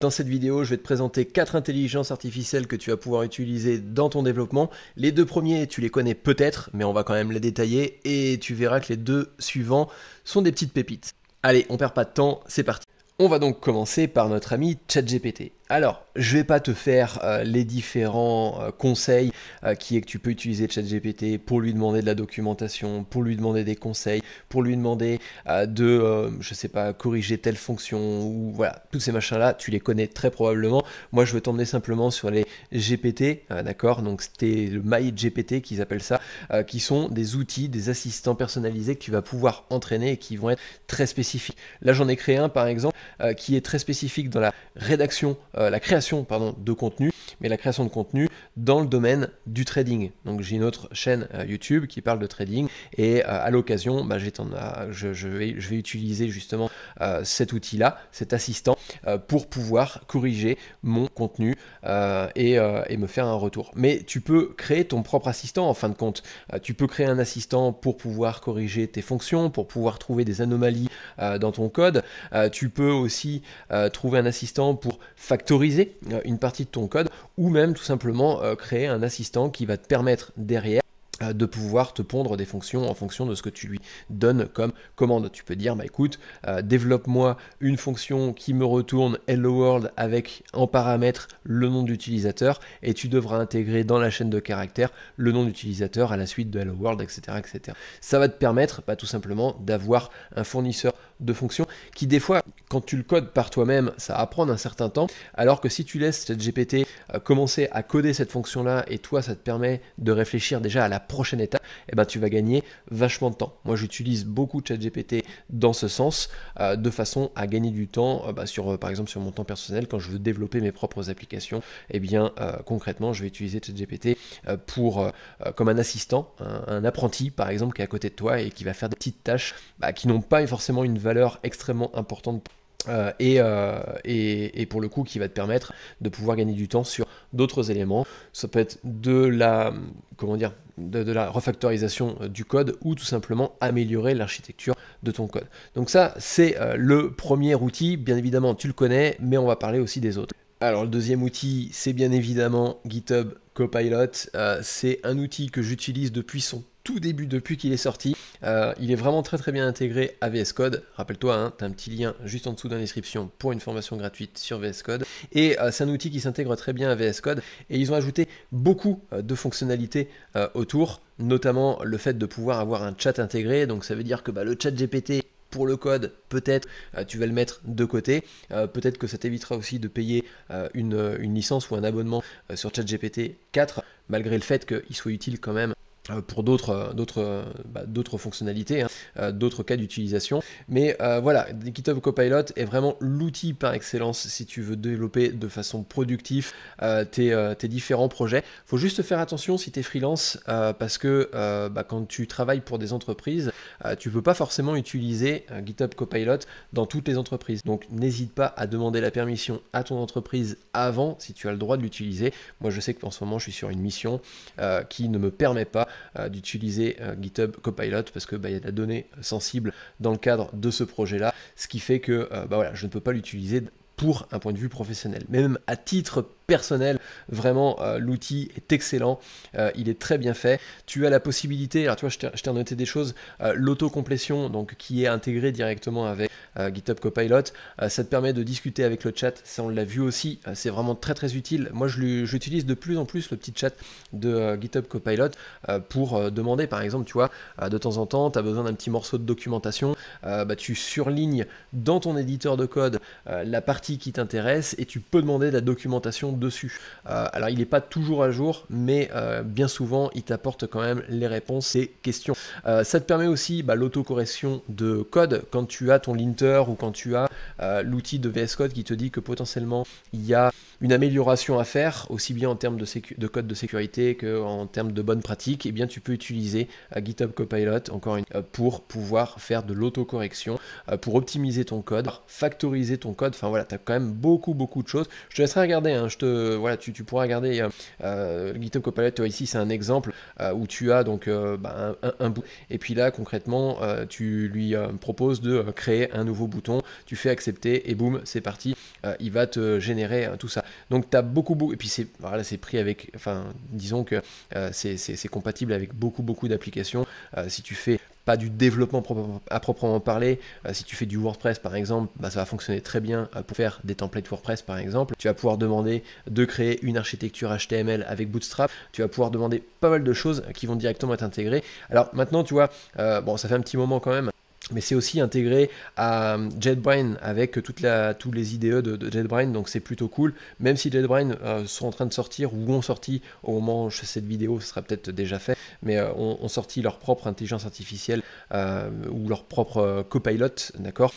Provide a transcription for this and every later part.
Dans cette vidéo, je vais te présenter quatre intelligences artificielles que tu vas pouvoir utiliser dans ton développement. Les deux premiers, tu les connais peut-être, mais on va quand même les détailler et tu verras que les deux suivants sont des petites pépites. Allez, on perd pas de temps, c'est parti. On va donc commencer par notre ami ChatGPT. Alors, je ne vais pas te faire euh, les différents euh, conseils euh, qui est que tu peux utiliser ChatGPT pour lui demander de la documentation, pour lui demander des conseils, pour lui demander de, je sais pas, corriger telle fonction ou voilà, tous ces machins-là, tu les connais très probablement. Moi, je veux t'emmener simplement sur les GPT, d'accord Donc, c'était le MyGPT qu'ils appellent ça, qui sont des outils, des assistants personnalisés que tu vas pouvoir entraîner et qui vont être très spécifiques. Là, j'en ai créé un, par exemple, qui est très spécifique dans la rédaction euh, la création pardon, de contenu mais la création de contenu dans le domaine du trading. Donc j'ai une autre chaîne euh, YouTube qui parle de trading et euh, à l'occasion, bah, euh, je, je, vais, je, vais, utiliser justement cet outil-là, cet assistant, pour pouvoir corriger mon contenu et, et, me faire un retour. Mais tu peux créer ton propre assistant en fin de compte. tu peux créer un assistant pour pouvoir corriger tes fonctions, pour pouvoir trouver des anomalies dans ton code. tu peux aussi trouver un assistant pour factoriser une partie de ton code ou même tout simplement euh, créer un assistant qui va te permettre derrière euh, de pouvoir te pondre des fonctions en fonction de ce que tu lui donnes comme commande. Tu peux dire, bah écoute, euh, développe-moi une fonction qui me retourne Hello World avec en paramètre le nom d'utilisateur et tu devras intégrer dans la chaîne de caractères le nom d'utilisateur à la suite de Hello World, etc. etc. Ça va te permettre bah, tout simplement d'avoir un fournisseur de fonctions qui des fois quand tu le codes par toi-même ça va prendre un certain temps alors que si tu laisses cette GPT euh, commencer à coder cette fonction là et toi ça te permet de réfléchir déjà à la prochaine étape, eh ben, tu vas gagner vachement de temps. Moi, j'utilise beaucoup ChatGPT dans ce sens, euh, de façon à gagner du temps, euh, bah, sur, euh, par exemple, sur mon temps personnel, quand je veux développer mes propres applications, eh bien, concrètement, je vais utiliser ChatGPT pour, comme un assistant, un, apprenti, par exemple, qui est à côté de toi et qui va faire des petites tâches bah, qui n'ont pas forcément une valeur extrêmement importante. Pour euh, euh, et, pour le coup qui va te permettre de pouvoir gagner du temps sur d'autres éléments. Ça peut être de la, comment dire, de, la refactorisation euh, du code ou tout simplement améliorer l'architecture de ton code. Donc ça, c'est le premier outil. Bien évidemment, tu le connais, mais on va parler aussi des autres. Alors le deuxième outil, c'est bien évidemment GitHub Copilot. c'est un outil que j'utilise depuis son tout début depuis qu'il est sorti. Euh, il est vraiment très très bien intégré à VS Code. Rappelle-toi, hein, tu as un petit lien juste en dessous dans la description pour une formation gratuite sur VS Code. Et euh, c'est un outil qui s'intègre très bien à VS Code. Et ils ont ajouté beaucoup euh, de fonctionnalités autour, notamment le fait de pouvoir avoir un chat intégré. Donc ça veut dire que bah, le chat GPT pour le code, peut-être tu vas le mettre de côté. peut-être que ça t'évitera aussi de payer une, licence ou un abonnement sur chat GPT 4, malgré le fait qu'il soit utile quand même euh, pour d'autres euh, euh, bah, fonctionnalités, hein, d'autres cas d'utilisation. Mais voilà, GitHub Copilot est vraiment l'outil par excellence si tu veux développer de façon productive tes, différents projets. Faut juste faire attention si tu es freelance parce que bah, quand tu travailles pour des entreprises, tu peux pas forcément utiliser GitHub Copilot dans toutes les entreprises. Donc n'hésite pas à demander la permission à ton entreprise avant si tu as le droit de l'utiliser. Moi je sais que qu'en ce moment je suis sur une mission qui ne me permet pas euh, d'utiliser euh, GitHub Copilot parce que bah, il y a de la donnée sensible dans le cadre de ce projet-là, ce qui fait que euh, bah, voilà, je ne peux pas l'utiliser pour un point de vue professionnel. Mais même à titre personnel. Vraiment, euh, l'outil est excellent, euh, il est très bien fait. Tu as la possibilité, alors tu vois, je t'ai noté des choses, euh, l'autocomplétion, donc qui est intégrée directement avec GitHub Copilot, ça te permet de discuter avec le chat, ça on l'a vu aussi, c'est vraiment très très utile. Moi, je de plus en plus le petit chat de GitHub Copilot pour demander, par exemple, tu vois, de temps en temps, tu as besoin d'un petit morceau de documentation, bah, tu surlignes dans ton éditeur de code la partie qui t'intéresse et tu peux demander de la documentation dessus. Euh, alors il n'est pas toujours à jour, mais euh, bien souvent il t'apporte quand même les réponses et questions. Euh, ça te permet aussi lauto bah, l'autocorrection de code quand tu as ton linter ou quand tu as l'outil de VS Code qui te dit que potentiellement il y a une amélioration à faire, aussi bien en termes de, code de sécurité qu'en termes de bonnes pratiques, eh bien tu peux utiliser euh, GitHub Copilot encore une euh, pour pouvoir faire de l'autocorrection, euh, pour optimiser ton code, factoriser ton code. Enfin voilà, tu as quand même beaucoup beaucoup de choses. Je te laisserai regarder. Hein. je te voilà, tu, pourras regarder GitHub Copilot. ici, c'est un exemple où tu as donc bah, un, un, et puis là concrètement, tu lui proposes de créer un nouveau bouton. Tu fais accepter et boum, c'est parti. il va te générer tout ça. Donc tu as beaucoup, beaucoup, et puis c'est voilà, pris avec, enfin, disons que euh, c'est compatible avec beaucoup, beaucoup d'applications. Euh, si tu fais pas du développement à proprement parler. Euh, si tu fais du WordPress par exemple, bah, ça va fonctionner très bien pour faire des templates WordPress par exemple. Tu vas pouvoir demander de créer une architecture HTML avec Bootstrap. Tu vas pouvoir demander pas mal de choses qui vont directement être intégrées. Alors maintenant, tu vois, bon, ça fait un petit moment quand même mais c'est aussi intégré à euh, JetBrain avec toute tous les IDE e de, JetBrain, donc c'est plutôt cool. Même si JetBrain euh, sont en train de sortir ou ont sorti au moment où je fais cette vidéo, ce sera peut-être déjà fait, mais euh, ont, sorti leur propre intelligence artificielle ou leur propre copilot, d'accord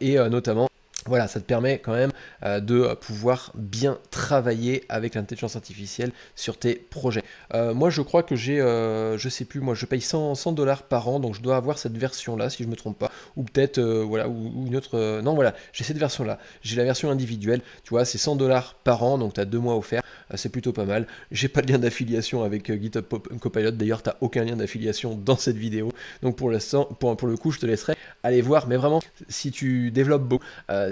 Et notamment voilà, ça te permet quand même euh, de pouvoir bien travailler avec l'intelligence artificielle sur tes projets. Euh, moi, je crois que j'ai, euh, je sais plus, moi, je paye 100 dollars par an, donc je dois avoir cette version-là, si je me trompe pas, ou peut-être, voilà, ou, une autre. non, voilà, j'ai cette version-là. J'ai la version individuelle. Tu vois, c'est 100 dollars par an, donc tu as deux mois offerts. c'est plutôt pas mal. J'ai pas de lien d'affiliation avec GitHub Copilot. D'ailleurs, tu t'as aucun lien d'affiliation dans cette vidéo. Donc pour l'instant, pour, pour le coup, je te laisserai aller voir. Mais vraiment, si tu développes beaucoup,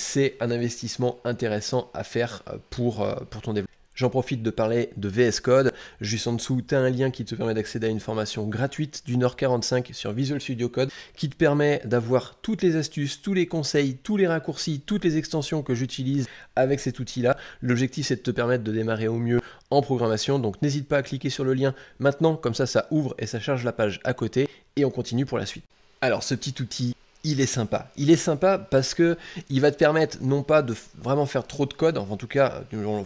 c'est un investissement intéressant à faire euh, pour, euh, pour ton développement. J'en profite de parler de VS Code. Juste en dessous, tu as un lien qui te permet d'accéder à une formation gratuite d'une heure 45 sur Visual Studio Code qui te permet d'avoir toutes les astuces, tous les conseils, tous les raccourcis, toutes les extensions que j'utilise avec cet outil-là. L'objectif, c'est de te permettre de démarrer au mieux en programmation. Donc n'hésite pas à cliquer sur le lien maintenant, comme ça, ça ouvre et ça charge la page à côté. Et on continue pour la suite. Alors, ce petit outil il est sympa. Il est sympa parce que il va te permettre non pas de vraiment faire trop de code, en tout cas, euh,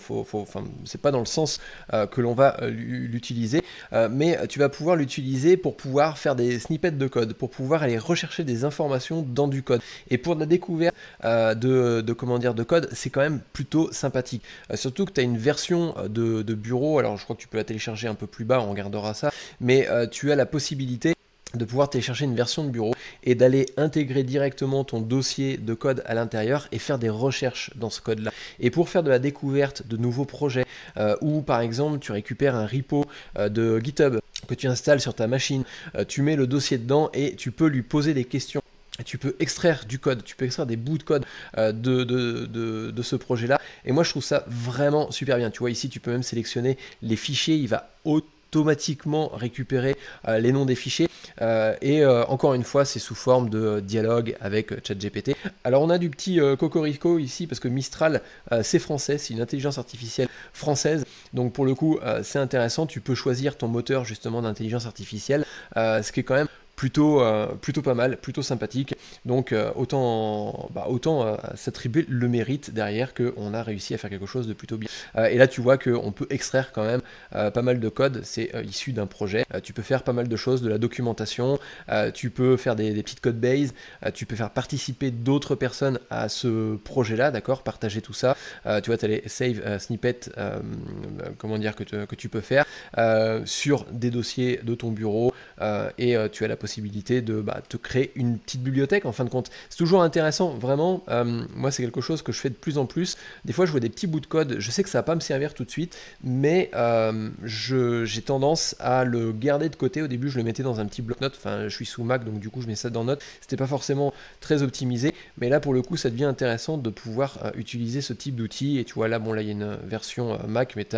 c'est pas dans le sens euh, que l'on va euh, l'utiliser, mais tu vas pouvoir l'utiliser pour pouvoir faire des snippets de code, pour pouvoir aller rechercher des informations dans du code. Et pour la découverte de, de, comment dire de code, c'est quand même plutôt sympathique. surtout que tu as une version de, de, bureau, alors je crois que tu peux la télécharger un peu plus bas, on regardera ça, mais tu as la possibilité de pouvoir télécharger une version de bureau et d'aller intégrer directement ton dossier de code à l'intérieur et faire des recherches dans ce code-là. Et pour faire de la découverte de nouveaux projets, où euh, ou par exemple tu récupères un repo euh, de GitHub que tu installes sur ta machine, euh, tu mets le dossier dedans et tu peux lui poser des questions tu peux extraire du code, tu peux extraire des bouts de code de, de, ce projet-là. Et moi, je trouve ça vraiment super bien. Tu vois, ici, tu peux même sélectionner les fichiers. Il va autant automatiquement récupérer euh, les noms des fichiers. Euh, et euh, encore une fois, c'est sous forme de dialogue avec ChatGPT. Alors on a du petit cocorico ici parce que Mistral, c'est français, c'est une intelligence artificielle française. Donc pour le coup, c'est intéressant. Tu peux choisir ton moteur justement d'intelligence artificielle, ce qui est quand même plutôt, euh, plutôt pas mal, plutôt sympathique. Donc euh, autant, bah, autant euh, s'attribuer le mérite derrière qu'on a réussi à faire quelque chose de plutôt bien. et là tu vois qu'on peut extraire quand même pas mal de code, c'est issu d'un projet. tu peux faire pas mal de choses, de la documentation, tu peux faire des, petites code bases, tu peux faire participer d'autres personnes à ce projet-là, d'accord Partager tout ça. tu vois, tu as les save snippets, comment dire, que tu, que tu peux faire sur des dossiers de ton bureau et tu as la possibilité de bah, te créer une petite bibliothèque en fin de compte. C'est toujours intéressant, vraiment. Euh, moi, c'est quelque chose que je fais de plus en plus. Des fois, je vois des petits bouts de code. Je sais que ça va pas me servir tout de suite, mais euh, j'ai tendance à le garder de côté. Au début, je le mettais dans un petit bloc-notes. Enfin, je suis sous Mac, donc du coup, je mets ça dans Notes. C'était pas forcément très optimisé, mais là, pour le coup, ça devient intéressant de pouvoir euh, utiliser ce type d'outil Et tu vois, là, bon, là, il y a une version Mac, mais tu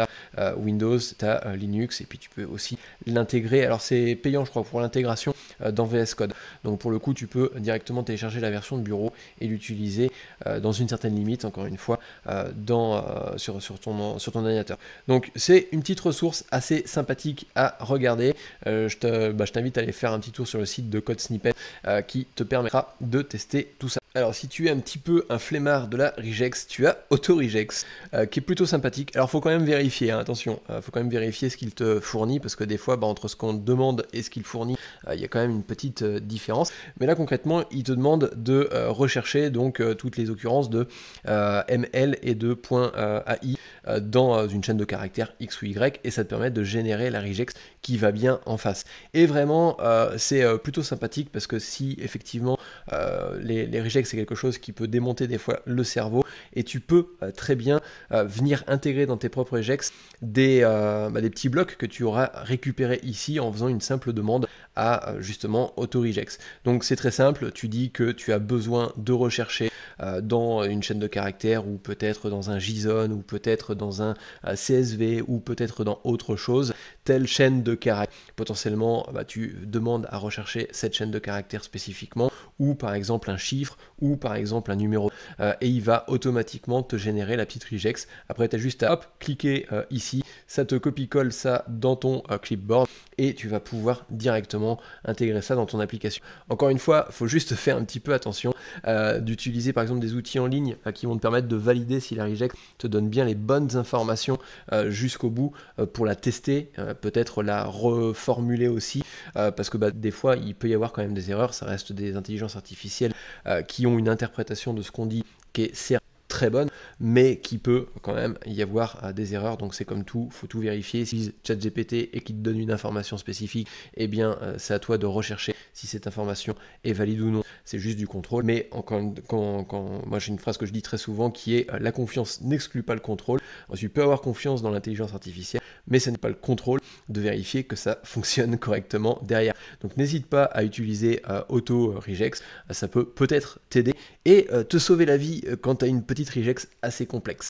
Windows, tu Linux, et puis tu peux aussi l'intégrer. Alors, c'est payant, je crois, pour l'intégration. Euh, dans VS Code. Donc pour le coup, tu peux directement télécharger la version de bureau et l'utiliser euh, dans une certaine limite, encore une fois, euh, dans, sur, sur, ton, sur ton ordinateur. Donc c'est une petite ressource assez sympathique à regarder. Bah, je t'invite à aller faire un petit tour sur le site de Code Snippet qui te permettra de tester tout ça. Alors, si tu es un petit peu un flemmard de la regex, tu as auto euh, qui est plutôt sympathique. Alors, faut quand même vérifier, hein, attention, il euh, faut quand même vérifier ce qu'il te fournit, parce que des fois, bah, entre ce qu'on demande et ce qu'il fournit, euh, il y a quand même une petite différence. Mais là, concrètement, il te demande de rechercher donc toutes les occurrences de ML et de .ai euh, dans euh, une chaîne de caractères X ou Y et ça te permet de générer la regex qui va bien en face. Et vraiment, euh, c'est plutôt sympathique parce que si effectivement les, les regex c'est quelque chose qui peut démonter des fois le cerveau et tu peux très bien venir intégrer dans tes propres regex des, bah, des petits blocs que tu auras récupéré ici en faisant une simple demande à justement auto-regex. Donc c'est très simple, tu dis que tu as besoin de rechercher dans une chaîne de caractères ou peut-être dans un JSON ou peut-être dans un euh, CSV ou peut-être dans autre chose, telle chaîne de caractère, Potentiellement, bah, tu demandes à rechercher cette chaîne de caractères spécifiquement ou par exemple un chiffre, ou par exemple un numéro, euh, et il va automatiquement te générer la petite regex. Après, tu as juste à hop, cliquer euh, ici, ça te copie-colle ça dans ton euh, clipboard, et tu vas pouvoir directement intégrer ça dans ton application. Encore une fois, faut juste faire un petit peu attention d'utiliser par exemple des outils en ligne qui vont te permettre de valider si la regex te donne bien les bonnes informations jusqu'au bout pour la tester, peut-être la reformuler aussi, parce que bah, des fois, il peut y avoir quand même des erreurs, ça reste des intelligences artificielle euh, qui ont une interprétation de ce qu'on dit qui est certes très bonne, mais qui peut quand même y avoir euh, des erreurs. Donc c'est comme tout, faut tout vérifier. Si ChatGPT et qu'il te donne une information spécifique, eh bien euh, c'est à toi de rechercher si cette information est valide ou non. C'est juste du contrôle. Mais encore quand, quand, moi j'ai une phrase que je dis très souvent qui est euh, la confiance n'exclut pas le contrôle. Tu peux avoir confiance dans l'intelligence artificielle, mais ça n'est pas le contrôle de vérifier que ça fonctionne correctement derrière. Donc n'hésite pas à utiliser Auto Regex, ça peut peut-être t'aider et te sauver la vie quand tu as une petite assez complexe.